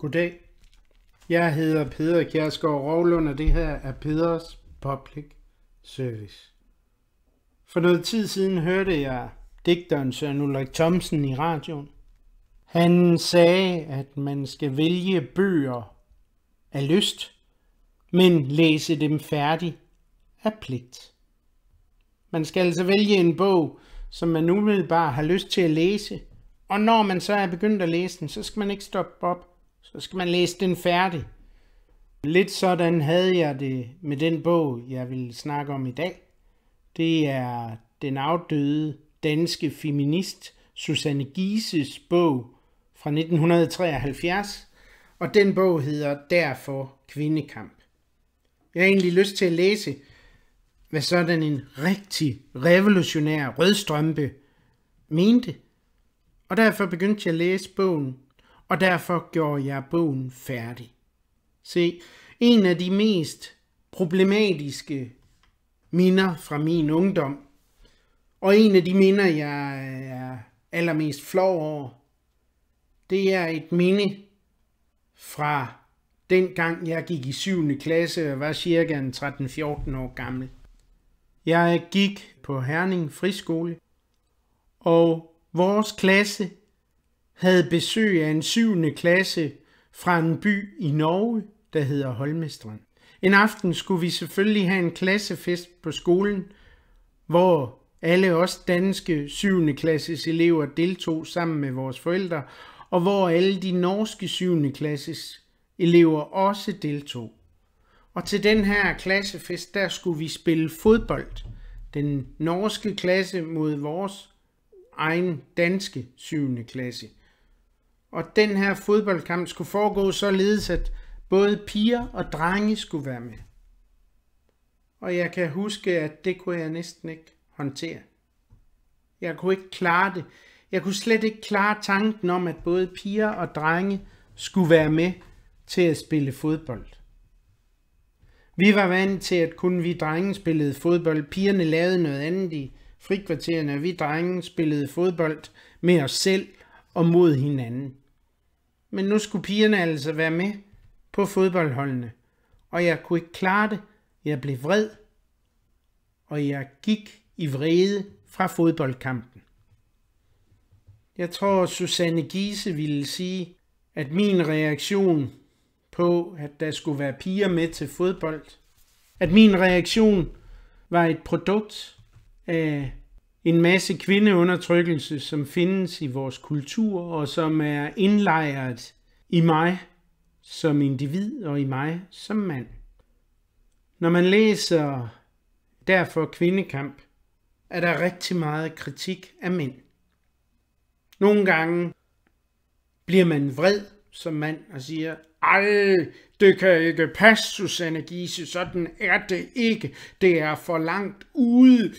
Goddag. Jeg hedder Peder Kjærsgaard Rovlund, og det her er Peders Public Service. For noget tid siden hørte jeg digteren Søren Ulrik Thomsen i radioen. Han sagde, at man skal vælge bøger af lyst, men læse dem færdig af pligt. Man skal altså vælge en bog, som man umiddelbart har lyst til at læse, og når man så er begyndt at læse den, så skal man ikke stoppe op så skal man læse den færdig. Lidt sådan havde jeg det med den bog, jeg vil snakke om i dag. Det er den afdøde danske feminist Susanne Gises bog fra 1973, og den bog hedder derfor Kvindekamp. Jeg har egentlig lyst til at læse, hvad sådan en rigtig revolutionær rødstrømpe mente, og derfor begyndte jeg at læse bogen og derfor gjorde jeg bogen færdig. Se, en af de mest problematiske minder fra min ungdom, og en af de minder, jeg er allermest flov over, det er et minde fra den gang, jeg gik i 7. klasse og var cirka 13-14 år gammel. Jeg gik på Herning Friskole, og vores klasse havde besøg af en syvende klasse fra en by i Norge, der hedder Holmestrand. En aften skulle vi selvfølgelig have en klassefest på skolen, hvor alle os danske syvende klasses elever deltog sammen med vores forældre, og hvor alle de norske syvende klasses elever også deltog. Og til den her klassefest, der skulle vi spille fodbold. Den norske klasse mod vores egen danske syvende klasse. Og den her fodboldkamp skulle foregå således, at både piger og drenge skulle være med. Og jeg kan huske, at det kunne jeg næsten ikke håndtere. Jeg kunne ikke klare det. Jeg kunne slet ikke klare tanken om, at både piger og drenge skulle være med til at spille fodbold. Vi var vant til, at kun vi drenge spillede fodbold. Pigerne lavede noget andet i frikvartererne, og vi drenge spillede fodbold med os selv og mod hinanden men nu skulle pigerne altså være med på fodboldholdene, og jeg kunne ikke klare det. Jeg blev vred, og jeg gik i vrede fra fodboldkampen. Jeg tror, Susanne Giese ville sige, at min reaktion på, at der skulle være piger med til fodbold, at min reaktion var et produkt af en masse kvindeundertrykkelse, som findes i vores kultur og som er indlejret i mig som individ og i mig som mand. Når man læser derfor kvindekamp, er der rigtig meget kritik af mænd. Nogle gange bliver man vred som mand og siger, ej, det kan ikke passe, Susanne Giese, sådan er det ikke. Det er for langt ude.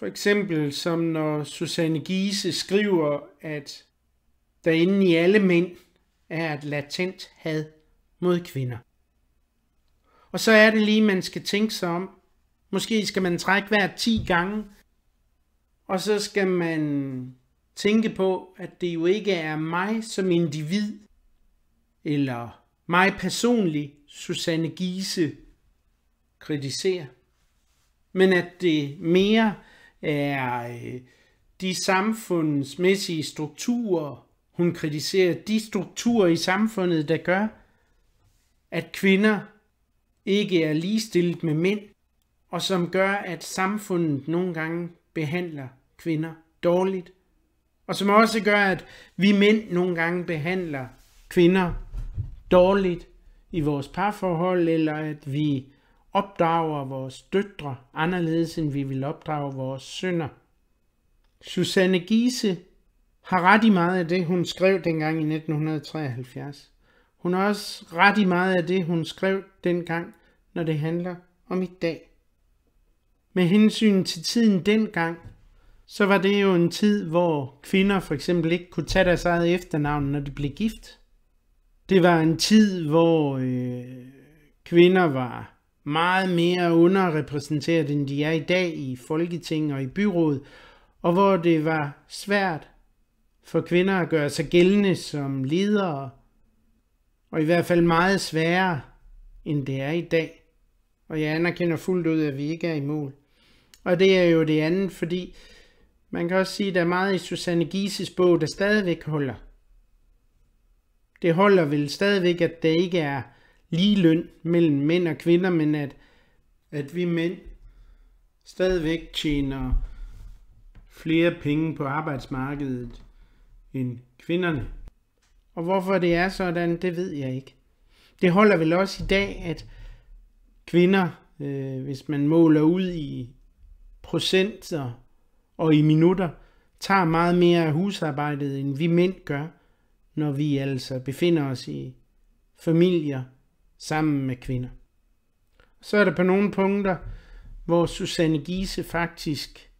For eksempel som når Susanne Giese skriver, at der inde i alle mænd er et latent had mod kvinder. Og så er det lige, man skal tænke sig om. Måske skal man trække hver 10 gange, og så skal man tænke på, at det jo ikke er mig som individ, eller mig personligt, Susanne Giese kritiserer, men at det mere er øh, de samfundsmæssige strukturer. Hun kritiserer de strukturer i samfundet, der gør, at kvinder ikke er ligestillet med mænd, og som gør, at samfundet nogle gange behandler kvinder dårligt, og som også gør, at vi mænd nogle gange behandler kvinder dårligt i vores parforhold, eller at vi opdrager vores døtre anderledes, end vi vil opdrage vores sønner. Susanne Giese har ret i meget af det, hun skrev dengang i 1973. Hun har også ret i meget af det, hun skrev dengang, når det handler om i dag. Med hensyn til tiden dengang, så var det jo en tid, hvor kvinder for eksempel ikke kunne tage deres eget efternavn, når de blev gift. Det var en tid, hvor øh, kvinder var meget mere underrepræsenteret, end de er i dag i Folketing og i byråd, og hvor det var svært for kvinder at gøre sig gældende som ledere, og i hvert fald meget sværere, end det er i dag. Og jeg anerkender fuldt ud, at vi ikke er i mål. Og det er jo det andet, fordi man kan også sige, at der er meget i Susanne Gises bog, der stadigvæk holder. Det holder vel stadigvæk, at det ikke er lige løn mellem mænd og kvinder, men at, at vi mænd stadigvæk tjener flere penge på arbejdsmarkedet end kvinderne. Og hvorfor det er sådan, det ved jeg ikke. Det holder vel også i dag, at kvinder, øh, hvis man måler ud i procenter og i minutter, tager meget mere af husarbejdet, end vi mænd gør, når vi altså befinder os i familier sammen med kvinder. Så er der på nogle punkter, hvor Susanne Giese faktisk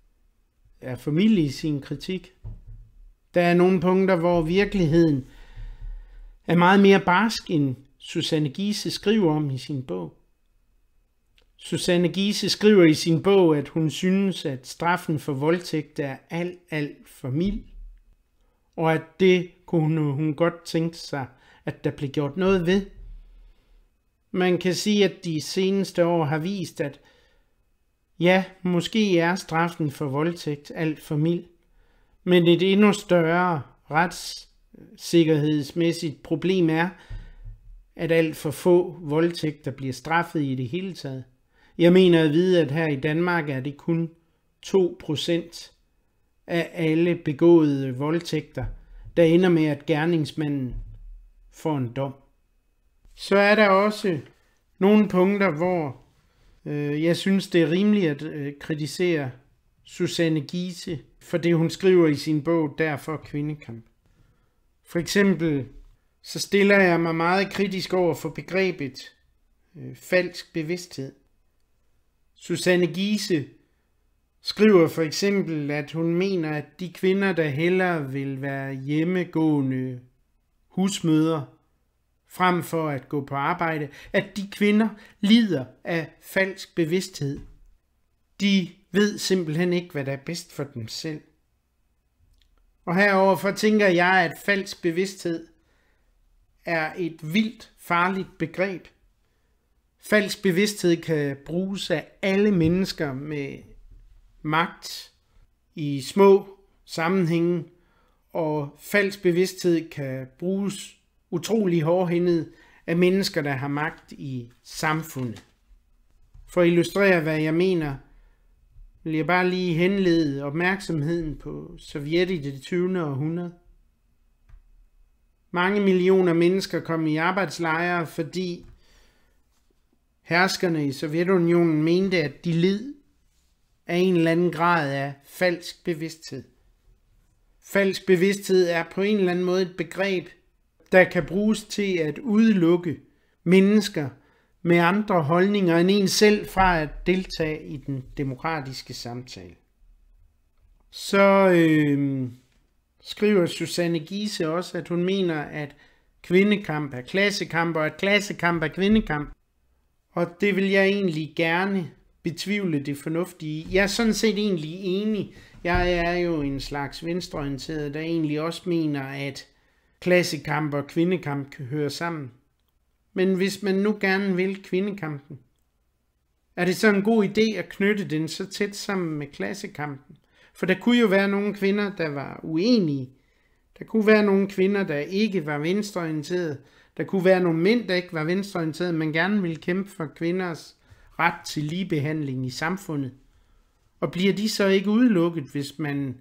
er familie i sin kritik. Der er nogle punkter, hvor virkeligheden er meget mere barsk, end Susanne Giese skriver om i sin bog. Susanne Giese skriver i sin bog, at hun synes, at straffen for voldtægt er alt, alt for mild, og at det kunne hun godt tænke sig, at der blev gjort noget ved – man kan sige, at de seneste år har vist, at ja, måske er straffen for voldtægt alt for mild, men et endnu større retssikkerhedsmæssigt problem er, at alt for få voldtægter bliver straffet i det hele taget. Jeg mener at vide, at her i Danmark er det kun 2% af alle begåede voldtægter, der ender med, at gerningsmanden får en dom. Så er der også nogle punkter, hvor øh, jeg synes, det er rimeligt at øh, kritisere Susanne Giese for det, hun skriver i sin bog, Derfor kvindekamp. For eksempel så stiller jeg mig meget kritisk over for begrebet øh, falsk bevidsthed. Susanne Giese skriver for eksempel, at hun mener, at de kvinder, der hellere vil være hjemmegående husmøder, frem for at gå på arbejde, at de kvinder lider af falsk bevidsthed. De ved simpelthen ikke, hvad der er bedst for dem selv. Og heroverfor tænker jeg, at falsk bevidsthed er et vildt farligt begreb. Falsk bevidsthed kan bruges af alle mennesker med magt i små sammenhænge, og falsk bevidsthed kan bruges utrolig hårdhændet af mennesker, der har magt i samfundet. For at illustrere, hvad jeg mener, vil jeg bare lige henlede opmærksomheden på Sovjet i det 20. århundrede. Mange millioner mennesker kom i arbejdslejre, fordi herskerne i Sovjetunionen mente, at de led af en eller anden grad af falsk bevidsthed. Falsk bevidsthed er på en eller anden måde et begreb, der kan bruges til at udelukke mennesker med andre holdninger end en selv fra at deltage i den demokratiske samtale. Så øh, skriver Susanne Giese også, at hun mener, at kvindekamp er klassekamp, og at klassekamp er kvindekamp. Og det vil jeg egentlig gerne betvivle det fornuftige. Jeg er sådan set egentlig enig. Jeg er jo en slags venstreorienteret, der egentlig også mener, at Klassekamp og kvindekamp kan høre sammen. Men hvis man nu gerne vil kvindekampen, er det så en god idé at knytte den så tæt sammen med klassekampen? For der kunne jo være nogle kvinder, der var uenige. Der kunne være nogle kvinder, der ikke var venstreorienterede. Der kunne være nogle mænd, der ikke var venstreorienterede, men gerne ville kæmpe for kvinders ret til ligebehandling i samfundet. Og bliver de så ikke udelukket, hvis man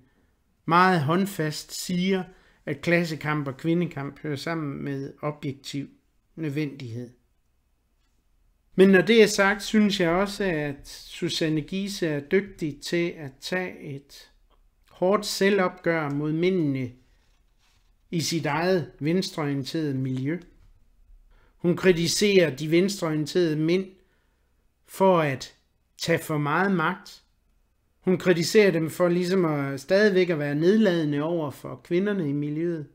meget håndfast siger, at klassekamp og kvindekamp hører sammen med objektiv nødvendighed. Men når det er sagt, synes jeg også, at Susanne Giese er dygtig til at tage et hårdt selvopgør mod mændene i sit eget venstreorienterede miljø. Hun kritiserer de venstreorienterede mænd for at tage for meget magt hun kritiserer dem for ligesom at stadigvæk at være nedladende over for kvinderne i miljøet.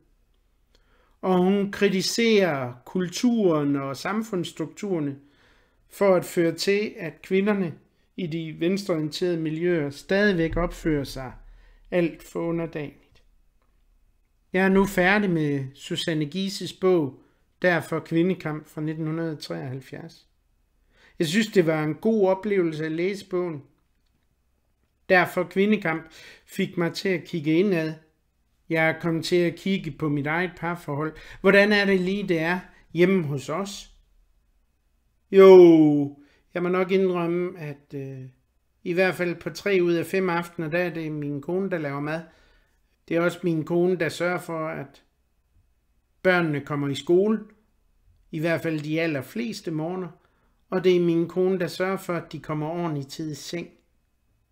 Og hun kritiserer kulturen og samfundsstrukturerne for at føre til, at kvinderne i de venstreorienterede miljøer stadigvæk opfører sig alt for underdanigt. Jeg er nu færdig med Susanne Gises bog Derfor kvindekamp fra 1973. Jeg synes, det var en god oplevelse at læse bogen. Derfor kvindekamp fik mig til at kigge indad. Jeg er kommet til at kigge på mit eget parforhold. Hvordan er det lige, det er hjemme hos os? Jo, jeg må nok indrømme, at øh, i hvert fald på tre ud af fem aftener, der er det min kone, der laver mad. Det er også min kone, der sørger for, at børnene kommer i skole. I hvert fald de allerfleste morgener. Og det er min kone, der sørger for, at de kommer ordentligt tid i seng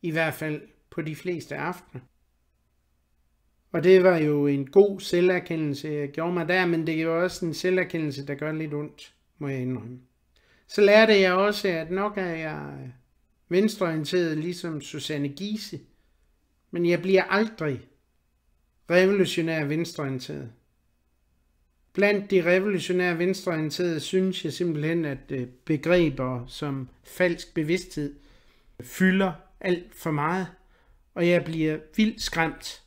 i hvert fald på de fleste aftener. Og det var jo en god selverkendelse, jeg gjorde mig der, men det er jo også en selverkendelse, der gør lidt ondt, må jeg indrømme. Så lærte jeg også, at nok er jeg venstreorienteret, ligesom Susanne Giese, men jeg bliver aldrig revolutionær venstreorienteret. Blandt de revolutionære venstreorienterede synes jeg simpelthen, at øh, begreber som falsk bevidsthed fylder alt for meget, og jeg bliver vildt skræmt,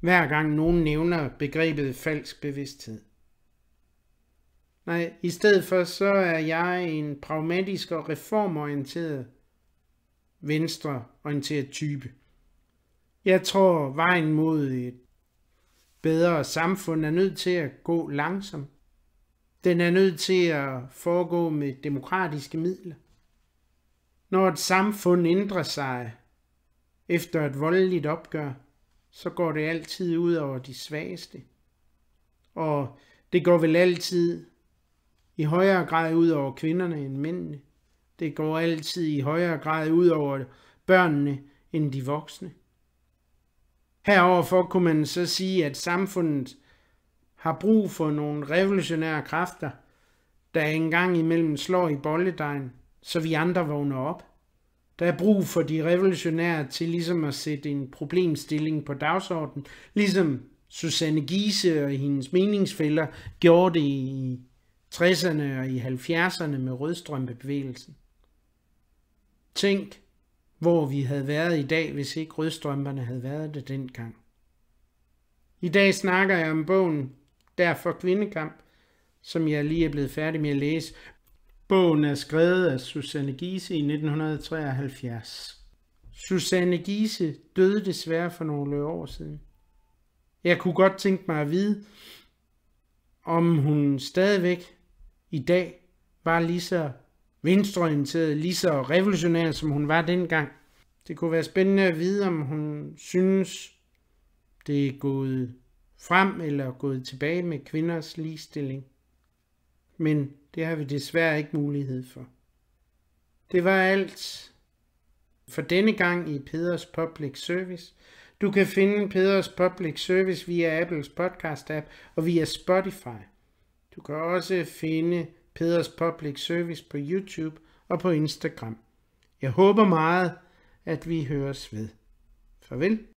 hver gang nogen nævner begrebet falsk bevidsthed. Nej, i stedet for så er jeg en pragmatisk og reformorienteret, venstreorienteret type. Jeg tror, vejen mod et bedre samfund er nødt til at gå langsomt. Den er nødt til at foregå med demokratiske midler. Når et samfund ændrer sig efter et voldeligt opgør, så går det altid ud over de svageste. Og det går vel altid i højere grad ud over kvinderne end mændene. Det går altid i højere grad ud over børnene end de voksne. Heroverfor kunne man så sige, at samfundet har brug for nogle revolutionære kræfter, der engang imellem slår i bolledejen så vi andre vågner op. Der er brug for de revolutionære til ligesom at sætte en problemstilling på dagsordenen, ligesom Susanne Giese og hendes meningsfælder gjorde det i 60'erne og i 70'erne med rødstrømpebevægelsen. Tænk, hvor vi havde været i dag, hvis ikke rødstrømperne havde været det dengang. I dag snakker jeg om bogen Derfor Kvindekamp, som jeg lige er blevet færdig med at læse, Bogen er skrevet af Susanne Giese i 1973. Susanne Giese døde desværre for nogle år siden. Jeg kunne godt tænke mig at vide, om hun stadigvæk i dag var lige så venstreorienteret, lige så revolutionær, som hun var dengang. Det kunne være spændende at vide, om hun synes, det er gået frem eller gået tilbage med kvinders ligestilling men det har vi desværre ikke mulighed for. Det var alt for denne gang i Peders Public Service. Du kan finde Peders Public Service via Apples podcast-app og via Spotify. Du kan også finde Peders Public Service på YouTube og på Instagram. Jeg håber meget, at vi høres ved. Farvel.